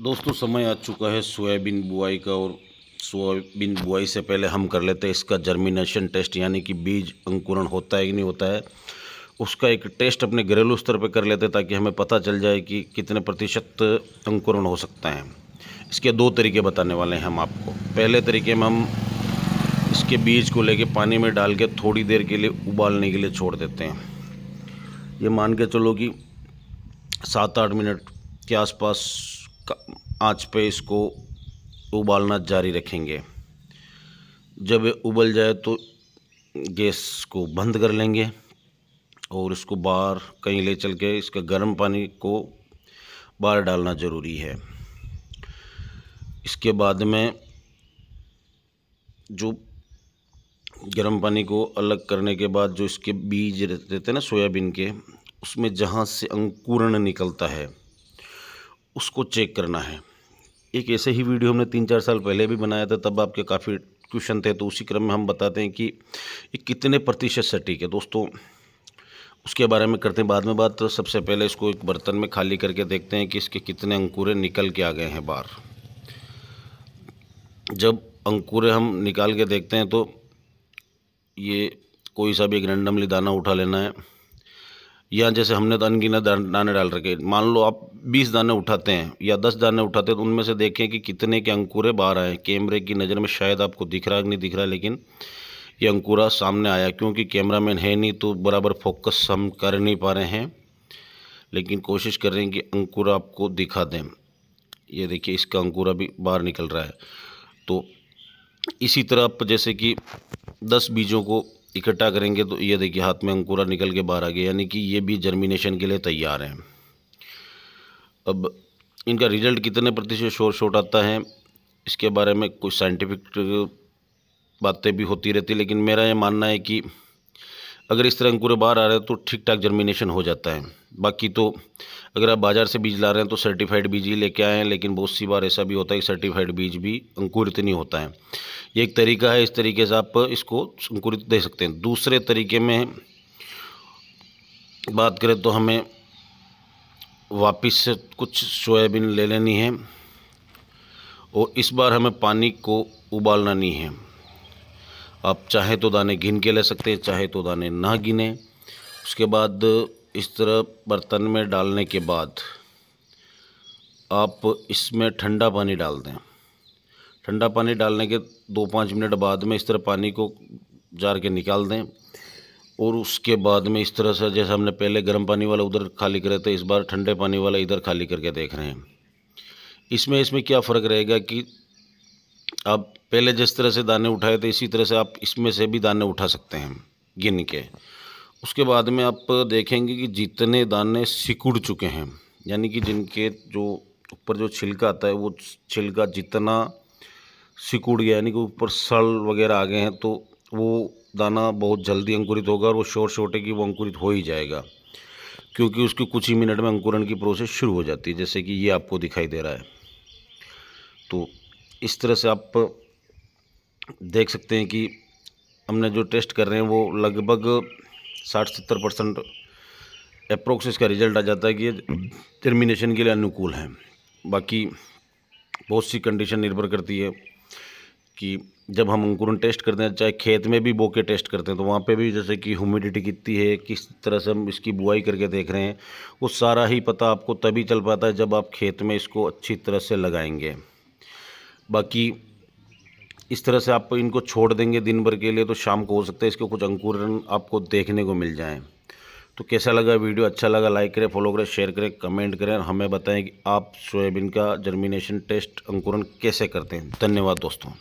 दोस्तों समय आ चुका है सोयाबीन बुआई का और सोयाबीन बुआई से पहले हम कर लेते हैं इसका जर्मिनेशन टेस्ट यानी कि बीज अंकुरण होता है कि नहीं होता है उसका एक टेस्ट अपने घरेलू स्तर पर कर लेते हैं ताकि हमें पता चल जाए कि कितने प्रतिशत अंकुरण हो सकता है इसके दो तरीके बताने वाले हैं हम आपको पहले तरीके में हम इसके बीज को लेके पानी में डाल के थोड़ी देर के लिए उबालने के लिए छोड़ देते हैं ये मान के चलो कि सात आठ मिनट के आसपास आँच पे इसको उबालना जारी रखेंगे जब उबल जाए तो गैस को बंद कर लेंगे और इसको बाहर कहीं ले चल के इसका गर्म पानी को बाहर डालना ज़रूरी है इसके बाद में जो गर्म पानी को अलग करने के बाद जो इसके बीज रहते हैं ना सोयाबीन के उसमें जहाँ से अंकुरण निकलता है उसको चेक करना है एक ऐसे ही वीडियो हमने तीन चार साल पहले भी बनाया था तब आपके काफ़ी क्वेश्चन थे तो उसी क्रम में हम बताते हैं कि ये कितने प्रतिशत सटीक है दोस्तों उसके बारे में करते हैं बाद में बात तो सबसे पहले इसको एक बर्तन में खाली करके देखते हैं कि इसके कितने अंकुरे निकल के आ गए हैं बाहर जब अंकुरे हम निकाल के देखते हैं तो ये कोई सा भी एक रैंडमली दाना उठा लेना है या जैसे हमने तो अनगिनत दाने डाल रखे मान लो आप बीस दाने उठाते हैं या दस दाने उठाते हैं तो उनमें से देखें कि कितने के अंकुरे बाहर आए कैमरे की नज़र में शायद आपको दिख रहा है नहीं दिख रहा लेकिन ये अंकुरा सामने आया क्योंकि कैमरामैन है नहीं तो बराबर फोकस हम कर नहीं पा रहे हैं लेकिन कोशिश कर रहे हैं कि अंकुर आपको दिखा दें ये देखिए इसका अंकुरा भी बाहर निकल रहा है तो इसी तरह आप जैसे कि दस बीजों को इकट्ठा करेंगे तो ये देखिए हाथ में अंकुरा निकल के बाहर आ गया यानी कि ये भी जर्मिनेशन के लिए तैयार हैं अब इनका रिजल्ट कितने प्रतिशत शोर शोट आता है इसके बारे में कुछ साइंटिफिक बातें भी होती रहती लेकिन मेरा ये मानना है कि अगर इस तरह अंकुर बाहर आ रहे हैं तो ठीक ठाक जर्मिनेशन हो जाता है बाकी तो अगर आप बाज़ार से बीज ला रहे हैं तो सर्टिफाइड बीज ही लेके आए हैं लेकिन बहुत सी बार ऐसा भी होता है कि सर्टिफाइड बीज भी अंकुरित नहीं होता है ये एक तरीका है इस तरीके से आप इसको अंकुरित दे सकते हैं दूसरे तरीके में बात करें तो हमें वापस से कुछ सोयाबीन ले लेनी है और इस बार हमें पानी को उबालना नहीं है आप चाहे तो दाने गिन के ले सकते हैं चाहे तो दाने ना गिने उसके बाद इस तरह बर्तन में डालने के बाद आप इसमें ठंडा पानी डाल दें ठंडा पानी डालने के दो पाँच मिनट बाद में इस तरह पानी को जार के निकाल दें और उसके बाद में इस तरह से जैसे हमने पहले गर्म पानी वाला उधर खाली करे थे इस बार ठंडे पानी वाला इधर खाली करके देख रहे हैं इसमें इसमें क्या फ़र्क रहेगा कि आप पहले जिस तरह से दाने उठाए थे इसी तरह से आप इसमें से भी दाने उठा सकते हैं गिन के उसके बाद में आप देखेंगे कि जितने दाने सिकुड़ चुके हैं यानी कि जिनके जो ऊपर जो छिलका आता है वो छिलका जितना सिकुड़ गया यानी कि ऊपर सड़ वगैरह आ गए हैं तो वो दाना बहुत जल्दी अंकुरित होगा और वो शोर शोटे की वो अंकुरित हो ही जाएगा क्योंकि उसके कुछ ही मिनट में अंकुरण की प्रोसेस शुरू हो जाती है जैसे कि ये आपको दिखाई दे रहा है तो इस तरह से आप देख सकते हैं कि हमने जो टेस्ट कर रहे हैं वो लगभग साठ सत्तर परसेंट अप्रोक्स इसका रिजल्ट आ जाता है कि ये टर्मिनेशन के लिए अनुकूल है बाकी बहुत सी कंडीशन निर्भर करती है कि जब हम अंकुरन टेस्ट करते हैं चाहे खेत में भी बो के टेस्ट करते हैं तो वहाँ पे भी जैसे कि ह्यूमिडिटी कितनी है किस तरह से हम इसकी बुआई करके देख रहे हैं वो सारा ही पता आपको तभी चल पाता है जब आप खेत में इसको अच्छी तरह से लगाएंगे बाकी इस तरह से आप इनको छोड़ देंगे दिन भर के लिए तो शाम को हो सकता है इसके कुछ अंकुरन आपको देखने को मिल जाएँ तो कैसा लगा वीडियो अच्छा लगा लाइक करें फॉलो करें शेयर करें कमेंट करें और हमें बताएं कि आप सोयाबीन का जर्मिनेशन टेस्ट अंकुरन कैसे करते हैं धन्यवाद दोस्तों